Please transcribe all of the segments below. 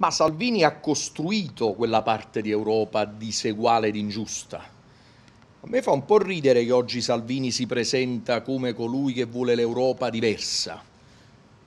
Ma Salvini ha costruito quella parte di Europa diseguale ed ingiusta. A me fa un po' ridere che oggi Salvini si presenta come colui che vuole l'Europa diversa.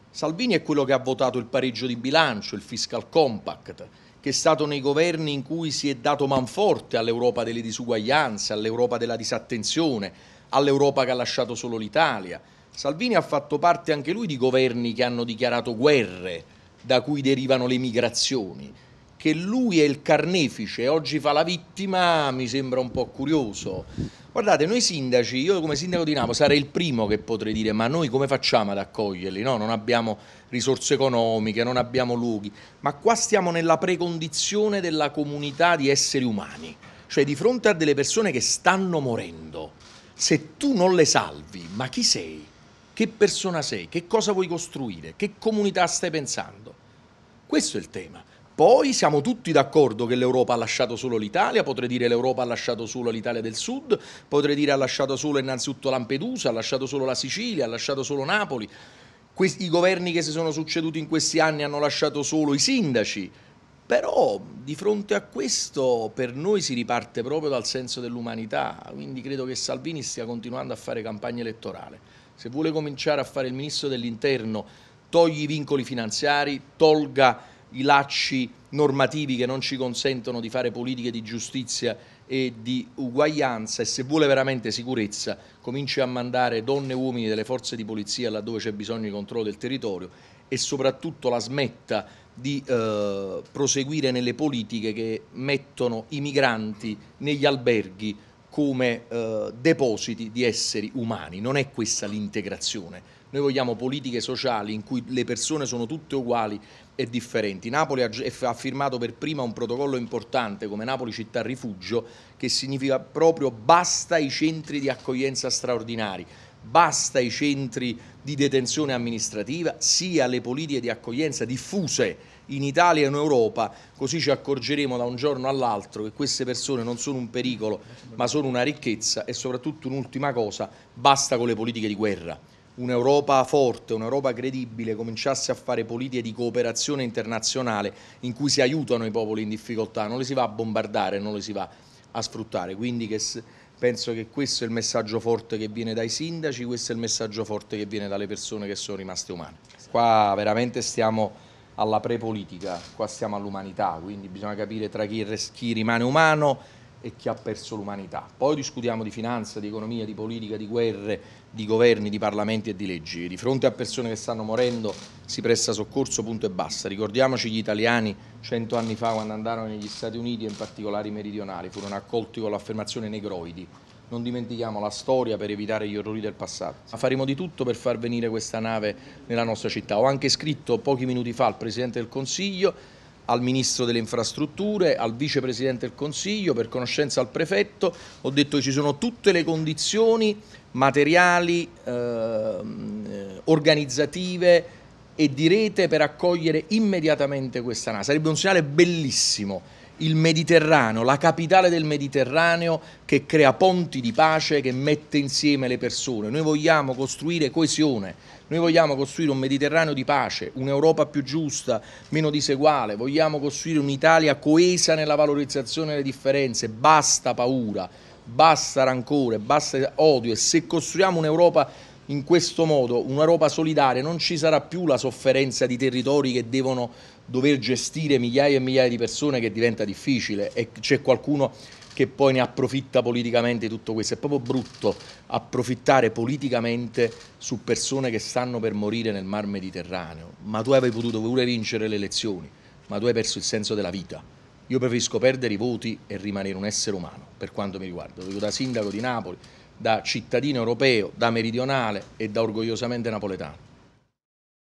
Salvini è quello che ha votato il pareggio di bilancio, il fiscal compact, che è stato nei governi in cui si è dato manforte all'Europa delle disuguaglianze, all'Europa della disattenzione, all'Europa che ha lasciato solo l'Italia. Salvini ha fatto parte anche lui di governi che hanno dichiarato guerre da cui derivano le migrazioni. Che lui è il carnefice, oggi fa la vittima, mi sembra un po' curioso. Guardate, noi sindaci, io come sindaco di Napoli sarei il primo che potrei dire, ma noi come facciamo ad accoglierli? No? Non abbiamo risorse economiche, non abbiamo luoghi, ma qua stiamo nella precondizione della comunità di esseri umani, cioè di fronte a delle persone che stanno morendo. Se tu non le salvi, ma chi sei? che persona sei, che cosa vuoi costruire, che comunità stai pensando. Questo è il tema. Poi siamo tutti d'accordo che l'Europa ha lasciato solo l'Italia, potrei dire l'Europa ha lasciato solo l'Italia del Sud, potrei dire ha lasciato solo innanzitutto Lampedusa, ha lasciato solo la Sicilia, ha lasciato solo Napoli. I governi che si sono succeduti in questi anni hanno lasciato solo i sindaci, però di fronte a questo per noi si riparte proprio dal senso dell'umanità, quindi credo che Salvini stia continuando a fare campagna elettorale se vuole cominciare a fare il ministro dell'interno, togli i vincoli finanziari, tolga i lacci normativi che non ci consentono di fare politiche di giustizia e di uguaglianza e se vuole veramente sicurezza cominci a mandare donne e uomini delle forze di polizia laddove c'è bisogno di controllo del territorio e soprattutto la smetta di eh, proseguire nelle politiche che mettono i migranti negli alberghi come eh, depositi di esseri umani, non è questa l'integrazione. Noi vogliamo politiche sociali in cui le persone sono tutte uguali e differenti. Napoli ha firmato per prima un protocollo importante come Napoli città rifugio che significa proprio basta i centri di accoglienza straordinari basta i centri di detenzione amministrativa, sia le politiche di accoglienza diffuse in Italia e in Europa, così ci accorgeremo da un giorno all'altro che queste persone non sono un pericolo ma sono una ricchezza e soprattutto un'ultima cosa, basta con le politiche di guerra. Un'Europa forte, un'Europa credibile cominciasse a fare politiche di cooperazione internazionale in cui si aiutano i popoli in difficoltà, non le si va a bombardare, non le si va a sfruttare. Quindi che Penso che questo è il messaggio forte che viene dai sindaci, questo è il messaggio forte che viene dalle persone che sono rimaste umane. Qua veramente stiamo alla pre-politica, qua stiamo all'umanità, quindi bisogna capire tra chi, chi rimane umano e chi ha perso l'umanità. Poi discutiamo di finanza, di economia, di politica, di guerre, di governi, di parlamenti e di leggi. Di fronte a persone che stanno morendo si presta soccorso, punto e basta. Ricordiamoci gli italiani cento anni fa quando andarono negli Stati Uniti e in particolare i meridionali, furono accolti con l'affermazione negroidi. Non dimentichiamo la storia per evitare gli orrori del passato. Ma faremo di tutto per far venire questa nave nella nostra città. Ho anche scritto pochi minuti fa al Presidente del Consiglio al Ministro delle Infrastrutture, al Vicepresidente del Consiglio, per conoscenza al Prefetto, ho detto che ci sono tutte le condizioni materiali, eh, organizzative e di rete per accogliere immediatamente questa NASA. Sarebbe un segnale bellissimo il Mediterraneo, la capitale del Mediterraneo che crea ponti di pace, che mette insieme le persone. Noi vogliamo costruire coesione, noi vogliamo costruire un Mediterraneo di pace, un'Europa più giusta, meno diseguale, vogliamo costruire un'Italia coesa nella valorizzazione delle differenze, basta paura, basta rancore, basta odio e se costruiamo un'Europa in questo modo un'Europa solidale non ci sarà più la sofferenza di territori che devono dover gestire migliaia e migliaia di persone che diventa difficile e c'è qualcuno che poi ne approfitta politicamente di tutto questo. È proprio brutto approfittare politicamente su persone che stanno per morire nel Mar Mediterraneo. Ma tu avevi potuto pure vincere le elezioni, ma tu hai perso il senso della vita. Io preferisco perdere i voti e rimanere un essere umano, per quanto mi riguarda. Lo dico da sindaco di Napoli, da cittadino europeo, da meridionale e da orgogliosamente napoletano.